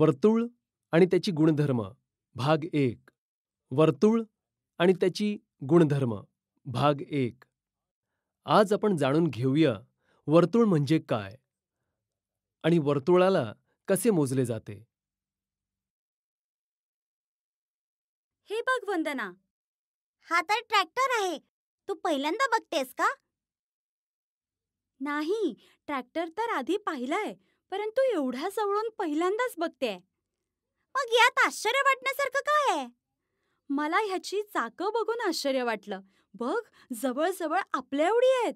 वर्तुळ आणि त्याची गुणधर्म भाग एक वर्तुळ आणि त्याची गुणधर्म भाग एक आज आपण जाणून घेऊया वर्तुळ म्हणजे काय आणि वर्तुळाला कसे मोजले जाते हे बघ वंदना हा तर ट्रॅक्टर आहे तू पहिल्यांदा बघतेस का नाही ट्रॅक्टर तर आधी पाहिलाय परंतु एवढ्या सवळून पहिल्यांदाच बघते मग यात आश्चर्य वाटण्यासारखं काय आहे मला ह्याची चाक बघून आश्चर्य वाटलं बघ जवळजवळ आपल्या एवढी आहेत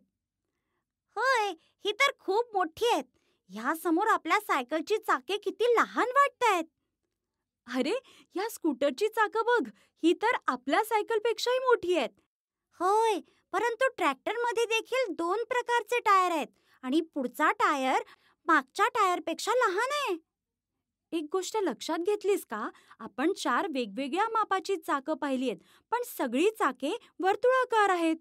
होय ही तर खूप मोठी आहेत समोर आपल्या सायकलची चाके किती लहान वाटत आहेत अरे या स्कूटरची चाक बघ ही तर आपल्या सायकलपेक्षाही मोठी आहेत होय परंतु ट्रॅक्टरमध्ये देखील दोन प्रकारचे टायर आहेत आणि पुढचा टायर मागच्या टायरपेक्षा लहान आहे एक गोष्ट लक्षात घेतलीस का आपण चार वेगवेगळ्या मापाची चाकं पाहिली आहेत पण सगळी चाके वर्तुळाकार आहेत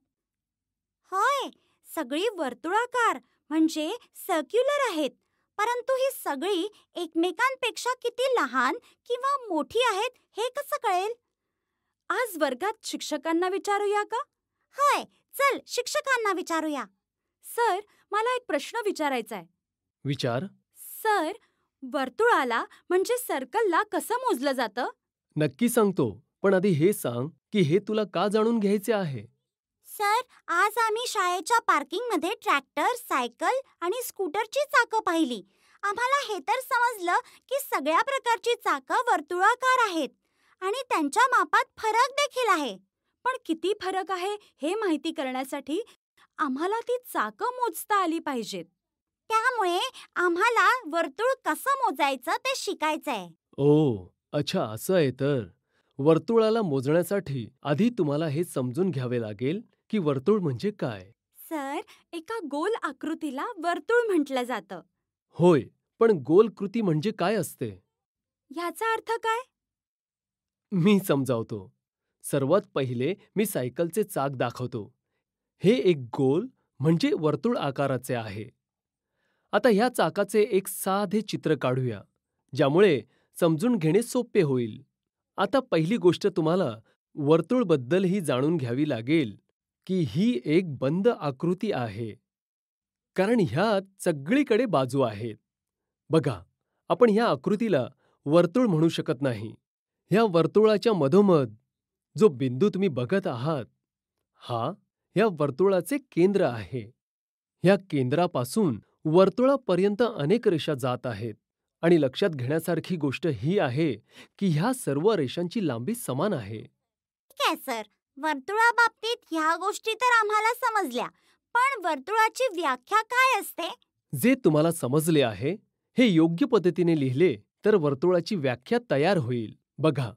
होय सगळी वर्तुळाकार म्हणजे सर्क्युलर आहेत परंतु ही सगळी एकमेकांपेक्षा किती लहान किंवा मोठी आहेत हे कसं कळेल आज वर्गात शिक्षकांना विचारूया का होय चल शिक्षकांना विचारूया सर मला एक प्रश्न विचारायचा आहे विचार सर वर्तुळाला म्हणजे सर्कलला कसं मोजलं जातं नक्की सांगतो पण आधी हे सांग की हे तुला का जाणून घ्यायचे आहे सर आज आम्ही शाळेच्या पार्किंग मध्ये ट्रॅक्टर सायकल आणि स्कूटरची चाकं पाहिली आम्हाला हे तर समजलं की सगळ्या प्रकारची चाकं वर्तुळाकार आहेत आणि त्यांच्या मापात फरक देखील आहे पण किती फरक आहे हे माहिती करण्यासाठी आम्हाला ती चाकं मोजता आली पाहिजेत त्यामुळे आम्हाला वर्तुळ कसं मोजायचं ते शिकायचंय ओ अच्छा असं आहे तर वर्तुळाला मोजण्यासाठी आधी तुम्हाला हे समजून घ्यावे लागेल की वर्तुळ म्हणजे काय सर एका गोल आकृतीला वर्तुळ म्हटलं जातं होय पण गोल कृती म्हणजे काय असते ह्याचा अर्थ काय मी समजावतो सर्वात पहिले मी सायकलचे चाक दाखवतो हे एक गोल म्हणजे वर्तुळ आकाराचे आहे आता ह्या चाकाचे एक साधे चित्र काढूया ज्यामुळे समजून घेणे सोपे होईल आता पहिली गोष्ट तुम्हाला वर्तुळबद्दल ही जाणून घ्यावी लागेल की ही एक बंद आकृती आहे कारण ह्यात सगळीकडे बाजू आहेत बघा आपण ह्या आकृतीला वर्तुळ म्हणू शकत नाही ह्या वर्तुळाच्या मधोमध जो बिंदू तुम्ही बघत आहात हा ह्या वर्तुळाचे केंद्र आहे ह्या केंद्रापासून वर्तुळापर्यंत अनेक रेषा जात आहेत आणि लक्षात घेण्यासारखी गोष्ट ही आहे की ह्या सर्व रेषांची लांबी समान आहे ठीक आहे सर वर्तुळाबाबतीत ह्या गोष्टी तर आम्हाला समजल्या पण वर्तुळाची व्याख्या काय असते जे तुम्हाला समजले आहे हे योग्य पद्धतीने लिहिले तर वर्तुळाची व्याख्या तयार होईल बघा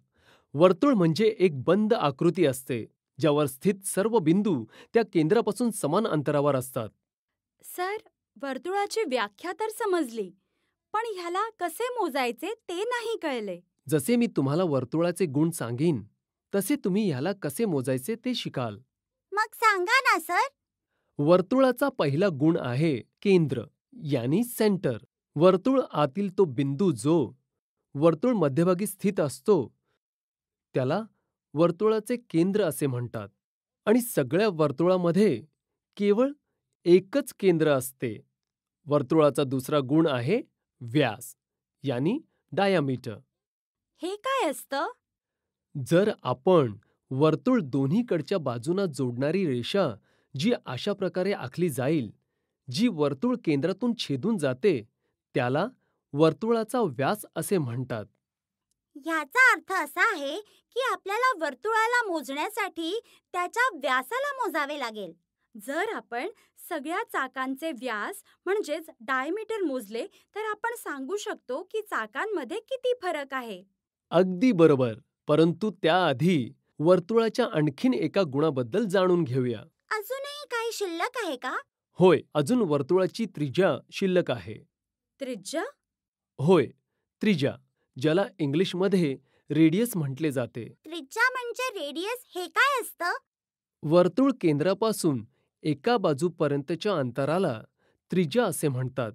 वर्तुळ म्हणजे एक बंद आकृती असते ज्यावर स्थित सर्व बिंदू त्या केंद्रापासून समान अंतरावर असतात सर वर्तुळाची व्याख्या तर समजली पण ह्याला कसे मोजायचे ते नाही कळले जसे मी तुम्हाला वर्तुळाचे गुण सांगीन तसे तुम्ही ह्याला कसे मोजायचे ते शिकाल मग सांगा ना सर वर्तुळाचा पहिला गुण आहे केंद्र यानी सेंटर वर्तुळ आतील तो बिंदू जो वर्तुळ मध्यभागी स्थित असतो त्याला वर्तुळाचे केंद्र असे म्हणतात आणि सगळ्या वर्तुळामध्ये केवळ एकच केंद्र असते वर्तुळाचा दुसरा गुण आहे व्यास यानी डायामीटर हे काय असतं जर आपण वर्तुळ दोन्हीकडच्या बाजूना जोडणारी रेषा जी अशा प्रकारे आखली जाईल जी वर्तुळ केंद्रातून छेदून जाते त्याला वर्तुळाचा व्यास असे म्हणतात ह्याचा अर्थ असा आहे की आपल्याला वर्तुळाला मोजण्यासाठी त्याच्या व्यासाला मोजावे लागेल जर आपण सगळ्या चाकांचे व्यास म्हणजेच डायमीटर मोजले तर आपण सांगू शकतो की चाकांमध्ये किती फरक आहे अगदी बरोबर परंतु त्याआधी वर्तुळाच्या आणखीन एका गुणाबद्दल जाणून घेऊया अजूनही काही शिल्लक आहे का होय अजून वर्तुळाची त्रिज्या शिल्लक आहे त्रिज्या होय त्रिज्या ज्याला इंग्लिशमध्ये रेडियस म्हटले जाते त्रिज्या म्हणजे रेडियस हे काय असतं वर्तुळ केंद्रापासून एका बाजूपर्यंतच्या अंतराला त्रिज्या असे म्हणतात.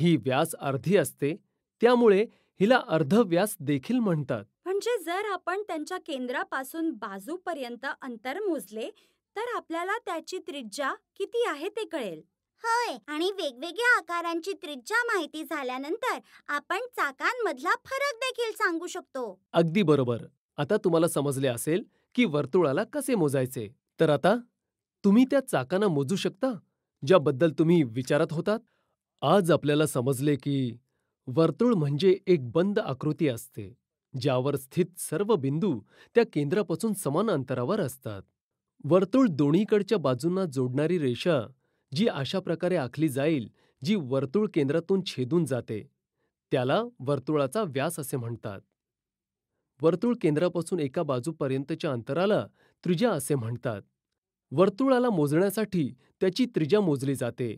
ही व्यास अर्धी असते त्यामुळे हिला अर्धव्यास देखील म्हणतात. म्हणजे जर आपण त्यांच्या केंद्रापासून बाजूपर्यंत अंतर मोजले तर आपल्याला त्याची त्रिज्या किती आहे ते कळेल. होय आणि वेगवेगळ्या आकारांची त्रिज्या माहिती झाल्यानंतर आपण चाकांमधला फरक देखील सांगू शकतो अगदी बरोबर. आता तुम्हाला समजले असेल की वर्तुळाला कसे मोजायचे. तर आता तुम्ही त्या चाकांना मोजू शकता ज्याबद्दल तुम्ही विचारत होतात आज आपल्याला समजले की वर्तुळ म्हणजे एक बंद आकृती असते ज्यावर स्थित सर्व बिंदू त्या केंद्रापासून समान अंतरावर असतात वर्तुळ दोन्हीकडच्या बाजूंना जोडणारी रेषा जी अशा प्रकारे आखली जाईल जी वर्तुळ केंद्रातून छेदून जाते त्याला वर्तुळाचा व्यास असे म्हणतात वर्तुळ केंद्रापासून एका बाजूपर्यंतच्या अंतराला त्रिज्या असे म्हणतात वर्तुळाला मोजण्यासाठी त्याची त्रिजा मोजली जाते.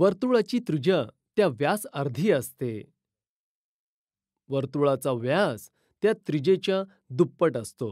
वर्तुळाची त्रिजा त्या व्यास अर्धी असते. वर्तुळाचा व्यास त्या त्रिजेच्या दुप्पट असतो.